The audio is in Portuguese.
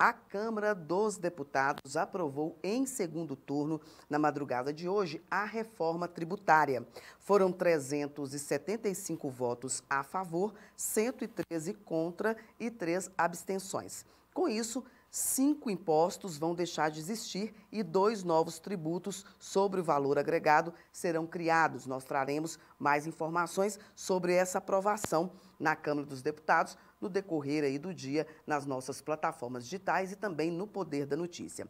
a Câmara dos Deputados aprovou em segundo turno, na madrugada de hoje, a reforma tributária. Foram 375 votos a favor, 113 contra e 3 abstenções. Com isso, cinco impostos vão deixar de existir e dois novos tributos sobre o valor agregado serão criados. Nós traremos mais informações sobre essa aprovação na Câmara dos Deputados no decorrer aí do dia nas nossas plataformas digitais e também no Poder da Notícia.